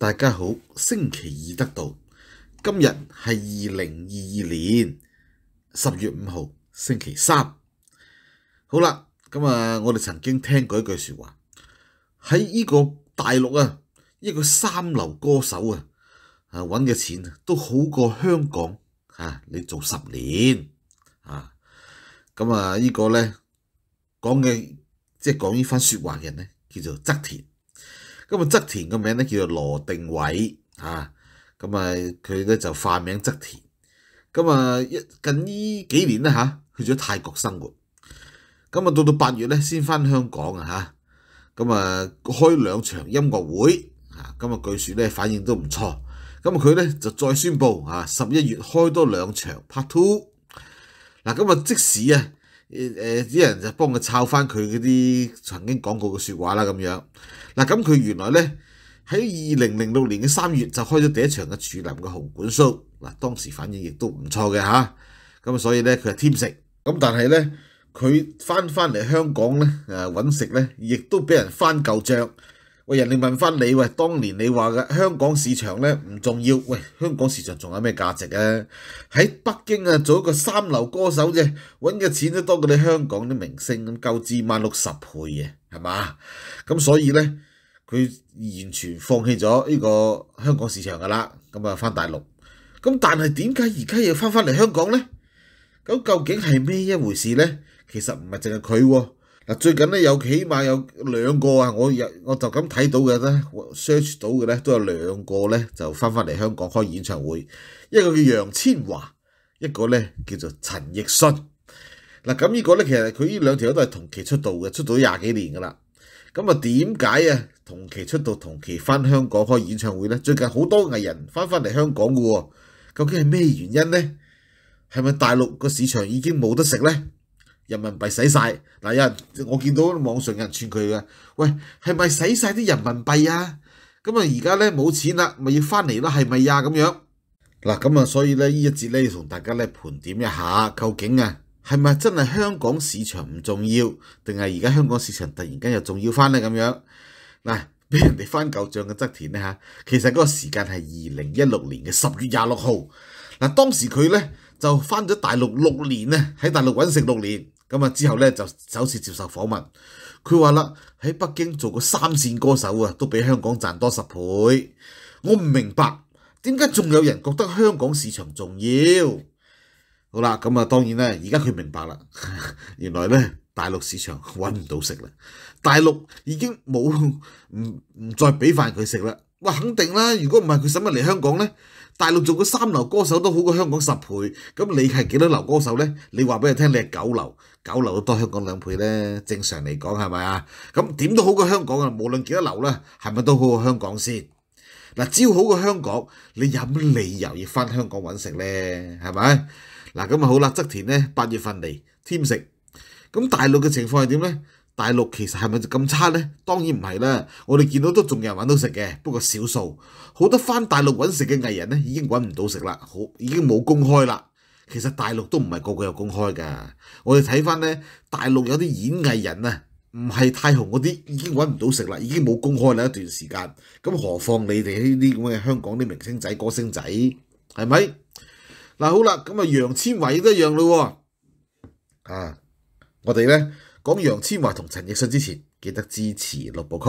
大家好，星期二得到今日系二零二二年十月五号星期三。好啦，咁啊，我哋曾经听过一句说话，喺呢个大陆啊，一个三流歌手啊，啊揾嘅钱都好过香港啊。你做十年啊，咁啊呢个咧讲嘅即系讲呢番说话嘅人咧，叫做侧田。咁啊，侧田个名咧叫做罗定伟啊，咁啊，佢咧就化名侧田，咁啊，一近呢几年咧吓，去咗泰国生活，咁啊，到到八月咧先翻香港啊吓。咁啊，开两场音乐会啊，咁啊，据说咧反应都唔错。咁啊，佢咧就再宣布啊，十一月开多两场 part two，嗱，今日即使啊～誒啲人就幫佢抄翻佢嗰啲曾經講過嘅説話啦咁樣，嗱咁佢原來咧喺二零零六年嘅三月就開咗第一場嘅柱林嘅紅館 show，嗱當時反應亦都唔錯嘅嚇，咁所以咧佢係添食，咁但係咧佢翻翻嚟香港咧誒揾食咧，亦都俾人翻舊帳。喂，人哋問翻你喂，當年你話嘅香港市場咧唔重要，喂，香港市場仲有咩價值啊？喺北京啊，做一個三流歌手啫，揾嘅錢都多過你香港啲明星咁，夠至萬六十倍嘅，係嘛？咁所以咧，佢完全放棄咗呢個香港市場噶啦，咁啊翻大陸。咁但係點解而家又翻翻嚟香港咧？咁究竟係咩一回事咧？其實唔係淨係佢。最近咧有起碼有兩個啊，我有我就咁睇到嘅咧，search 到嘅咧都有兩個咧就翻翻嚟香港開演唱會，一個叫楊千華，一個咧叫做陳奕迅。嗱咁呢個咧其實佢呢兩條都係同期出道嘅，出道廿幾年噶啦。咁啊點解啊同期出道同期翻香港開演唱會咧？最近好多藝人翻翻嚟香港嘅喎，究竟係咩原因咧？係咪大陸個市場已經冇得食咧？人民幣使曬嗱，有人我見到網上有人串佢嘅，喂係咪使曬啲人民幣啊？咁啊而家咧冇錢啦，咪要翻嚟啦，係咪啊？咁樣嗱，咁啊所以咧呢一節咧要同大家咧盤點一下，究竟啊係咪真係香港市場唔重要，定係而家香港市場突然間又重要翻咧？咁樣嗱，俾人哋翻舊賬嘅側田咧嚇，其實嗰個時間係二零一六年嘅十月廿六號，嗱當時佢咧就翻咗大陸六年啊，喺大陸揾食六年。咁啊之後咧就首次接受訪問，佢話啦喺北京做個三線歌手啊，都比香港賺多十倍。我唔明白點解仲有人覺得香港市場重要。好啦，咁啊當然咧，而家佢明白啦，原來咧大陸市場揾唔到食啦，大陸已經冇唔唔再俾飯佢食啦。哇，肯定啦！如果唔係佢使乜嚟香港呢？大陸做個三流歌手都好過香港十倍。咁你係幾多流歌手呢？你話俾佢聽，你係九流，九流都多香港兩倍呢。正常嚟講係咪啊？咁點都好過香港啊！無論幾多流呢，係咪都好過香港先？嗱，只要好過香港，你有咩理由要翻香港揾食呢？係咪？嗱，咁啊好啦，側田呢，八月份嚟添食。咁大陸嘅情況係點呢？大陸其實係咪就咁差呢？當然唔係啦，我哋見到都仲有人揾到食嘅，不過少數好多翻大陸揾食嘅藝人呢，已經揾唔到食啦，好已經冇公開啦。其實大陸都唔係個個有公開噶，我哋睇翻呢，大陸有啲演藝人啊，唔係太紅嗰啲已經揾唔到食啦，已經冇公開啦一段時間。咁何況你哋呢啲咁嘅香港啲明星仔、歌星仔，係咪？嗱好啦，咁啊楊千偉都一樣咯，啊我哋呢。講楊千嬅同陳奕迅之前，記得支持六部曲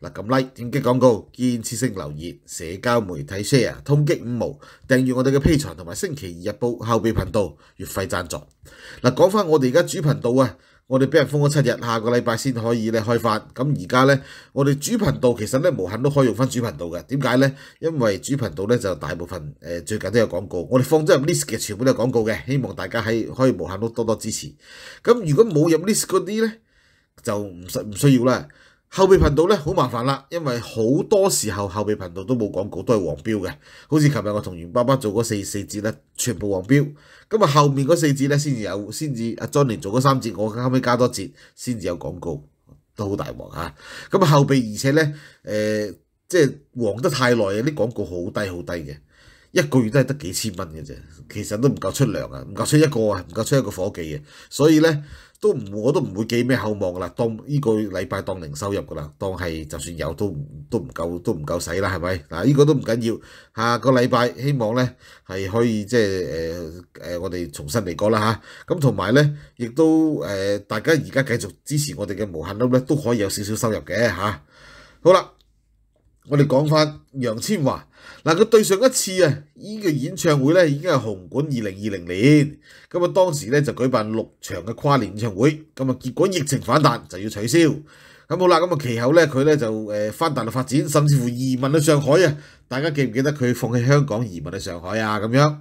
嗱，咁 Like、点击廣告、建设性留言，社交媒體 share、通擊五毛、訂閱我哋嘅披財同埋星期二日報後備頻道月費贊助嗱，講翻我哋而家主頻道啊！我哋俾人封咗七日，下个礼拜先可以咧开翻。咁而家咧，我哋主频道其实咧无限都可以用翻主频道嘅。点解咧？因为主频道咧就大部分诶最近都有广告。我哋放咗入 list 嘅全部都有广告嘅，希望大家喺可以无限都多多支持。咁如果冇入 list 嗰啲咧，就唔唔需要啦。后备频道咧好麻烦啦，因为好多时候后备频道都冇广告，都系黄标嘅。好似琴日我同袁爸爸做嗰四四节咧，全部黄标。咁啊，后面嗰四节咧先至有，先至阿 Johnny 做嗰三节，我后尾加多节，先至有广告，都好大镬啊！咁啊，后备而且咧，诶，即系黄得太耐啊，啲广告好低好低嘅，一个月都系得几千蚊嘅啫，其实都唔够出粮啊，唔够出一个啊，唔够出一个伙计嘅，所以咧。都唔我都唔會寄咩厚望噶啦，當呢個禮拜當零收入噶啦，當係就算有都都唔夠都唔夠使啦，係咪？嗱呢個都唔緊要，下個禮拜希望咧係可以即係我哋重新嚟過啦嚇。咁同埋咧，亦都大家而家繼續支持我哋嘅無限粒咧，都可以有少少收入嘅嚇。好啦。我哋講翻楊千嬅嗱，佢對上一次啊，呢個演唱會咧已經係紅馆二零二零年，咁啊當時咧就舉辦六場嘅跨年演唱會，咁啊結果疫情反彈就要取消，咁好啦，咁啊其後咧佢咧就诶翻大陸發展，甚至乎移民去上海啊，大家記唔記得佢放弃香港移民去上海啊咁樣？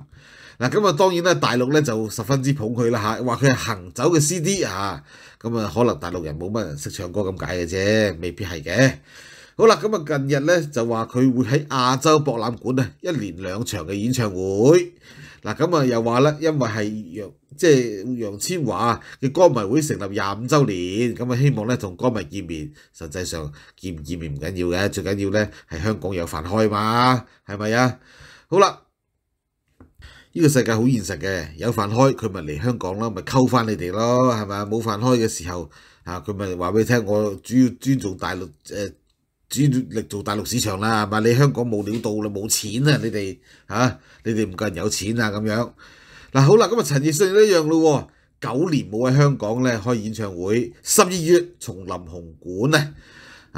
嗱，咁啊當然咧大陸咧就十分之捧佢啦嚇，話佢係行走嘅 CD 啊，咁啊可能大陸人冇乜人識唱歌咁解嘅啫，未必係嘅。好啦，咁啊近日咧就话佢会喺亚洲博览馆啊，一年两场嘅演唱会。嗱咁啊又话咧，因为系杨即系杨千嬅嘅歌迷会成立廿五周年，咁啊希望咧同歌迷见面。实际上见唔见面唔紧要嘅，最紧要咧系香港有饭开嘛，系咪啊？好啦，呢个世界好现实嘅，有饭开佢咪嚟香港咯，咪沟翻你哋咯，系咪啊？冇饭开嘅时候啊，佢咪话俾听我主要尊重大陆诶。主力做大陸市場啦，咪你香港冇料到啦，冇錢啊！你哋嚇，你哋唔夠人有錢啊咁樣。嗱好啦，今日陳奕迅一樣咯，九年冇喺香港咧開演唱會，十一月從林紅館啊，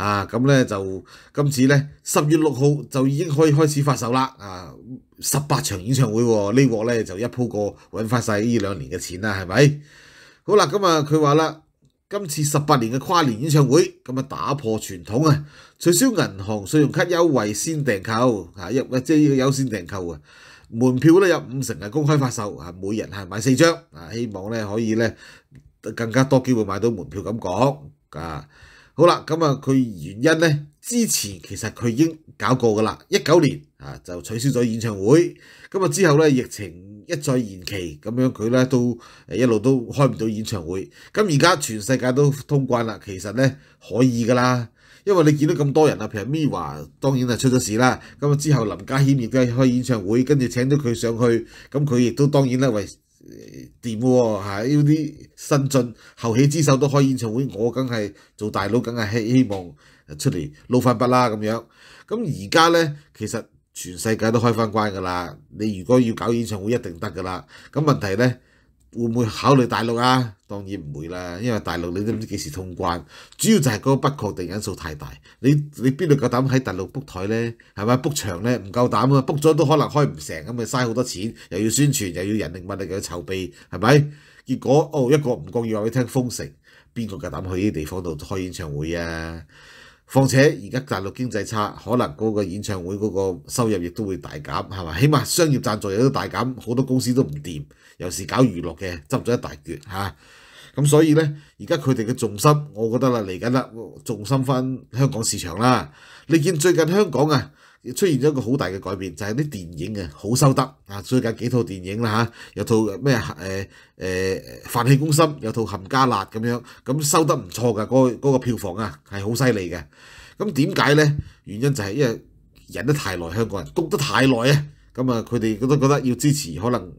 啊咁咧就今次咧十月六號就已經可以開始發售啦，啊十八場演唱會呢鑊咧就一鋪過揾翻曬呢兩年嘅錢啦，係咪？好啦，咁啊佢話啦。今次十八年嘅跨年演唱会，咁啊打破傳統啊，取消銀行信用卡優惠先訂購啊，入即係優先訂購啊，門票咧有五成係公開發售啊，每人係買四張啊，希望咧可以咧更加多機會買到門票咁講啊。好啦，咁啊佢原因咧，之前其實佢已經搞過噶啦，一九年啊就取消咗演唱會，咁啊之後咧疫情。一再延期咁樣，佢咧都一路都開唔到演唱會。咁而家全世界都通關啦，其實咧可以㗎啦，因為你見到咁多人啊。譬如 MIA 當然係出咗事啦，咁啊之後林家謙亦都係開演唱會，跟住請咗佢上去，咁佢亦都當然咧為掂喎，係啲新進後起之秀都開演唱會，我梗係做大佬，梗係希希望出嚟攞飯白啦咁樣。咁而家咧其實～全世界都開翻關㗎啦，你如果要搞演唱會一定得㗎啦。咁問題呢，會唔會考慮大陸啊？當然唔會啦，因為大陸你都唔知幾時通關，主要就係嗰個不確定因素太大。你你邊度夠膽喺大陸 book 台咧？係咪 book 場咧？唔夠膽啊！book 咗都可能開唔成咁，咪嘥好多錢，又要宣傳，又要人力物力，又要籌備，係咪？結果哦，一個唔覺意話去聽封城，邊個夠膽去呢啲地方度開演唱會啊？況且而家大陸經濟差，可能嗰個演唱會嗰個收入亦都會大減，係嘛？起碼商業贊助亦都大減，好多公司都唔掂，又是搞娛樂嘅執咗一大橛嚇。咁所以咧，而家佢哋嘅重心，我覺得啦，嚟緊啦，重心翻香港市場啦。你見最近香港啊？出現咗一個好大嘅改變，就係啲電影啊，好收得啊！最近幾套電影啦嚇，有套咩誒誒《飯氣攻心》，有套《冚加辣》咁樣，咁收得唔錯噶，嗰嗰個票房啊係好犀利嘅。咁點解咧？原因就係因為引得太耐，香港人篤得太耐啊！咁啊，佢哋都覺得要支持，可能。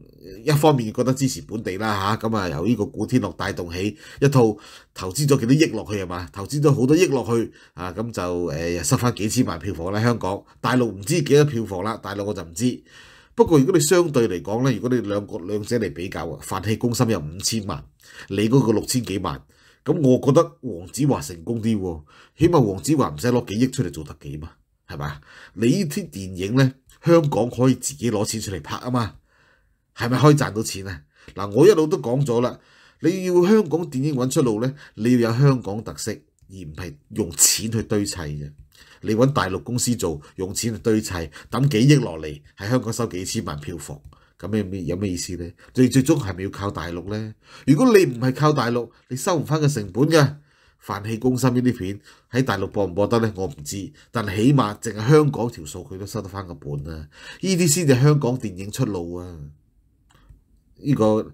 一方面覺得支持本地啦嚇，咁啊由呢個古天樂帶動起一套投資咗幾多億落去係嘛？投資咗好多億落去啊，咁就誒收翻幾千萬票房啦。香港大陸唔知幾多票房啦，大陸我就唔知。不過如果你相對嚟講咧，如果你兩國兩者嚟比較，泛氣攻心有五千萬，你嗰個六千幾萬，咁我覺得黃子華成功啲喎。起碼黃子華唔使攞幾億出嚟做特技嘛，係嘛？你呢啲電影咧，香港可以自己攞錢出嚟拍啊嘛。係咪可以賺到錢啊？嗱，我一路都講咗啦。你要香港電影揾出路呢，你要有香港特色，而唔係用錢去堆砌嘅。你揾大陸公司做，用錢去堆砌，抌幾億落嚟喺香港收幾千萬票房，咁咩咩有咩意思呢？最最終係咪要靠大陸呢？如果你唔係靠大陸，你收唔翻個成本㗎。泛氣攻心呢啲片喺大陸播唔播得呢？我唔知，但起碼淨係香港條數據都收得翻個本啊！呢啲先至香港電影出路啊！呢個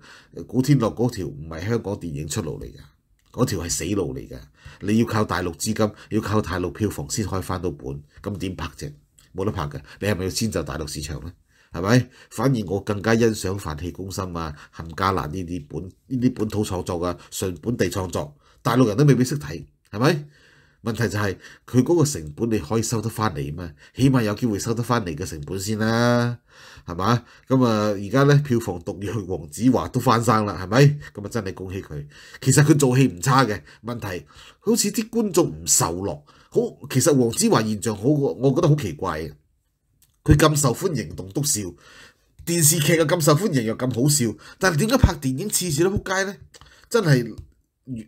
古天樂嗰條唔係香港電影出路嚟噶，嗰條係死路嚟噶。你要靠大陸資金，要靠大陸票房先可以翻到本，咁點拍啫？冇得拍嘅。你係咪要先就大陸市場咧？係咪？反而我更加欣賞《凡氣攻心》啊，《冚家男》呢啲本，呢啲本土創作啊，純本地創作，大陸人都未必識睇，係咪？問題就係佢嗰個成本你可以收得翻嚟咩？嘛，起碼有機會收得翻嚟嘅成本先啦，係嘛？咁啊，而家咧票房獨二，黃子華都翻生啦，係咪？咁啊，真係恭喜佢。其實佢做戲唔差嘅，問題好似啲觀眾唔受落。好，其實黃子華現象好，我覺得好奇怪佢咁受歡迎，棟篤笑電視劇又咁受歡迎又咁好笑，但係點解拍電影次次都仆街呢？真係～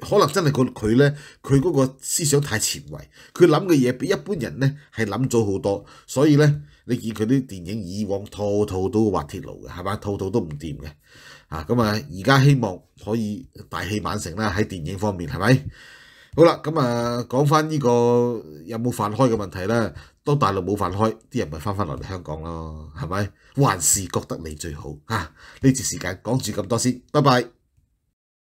可能真係佢佢咧，佢嗰個思想太前衞，佢諗嘅嘢比一般人咧係諗咗好多，所以咧你見佢啲電影以往套套都滑鐵路嘅，係嘛？套套都唔掂嘅，啊咁啊，而家希望可以大器晚成啦，喺電影方面係咪？好啦，咁啊講翻呢個有冇飯開嘅問題啦，當大陸冇飯開，啲人咪翻返嚟香港咯，係咪？還是覺得你最好啊？呢次時間講住咁多先，拜拜。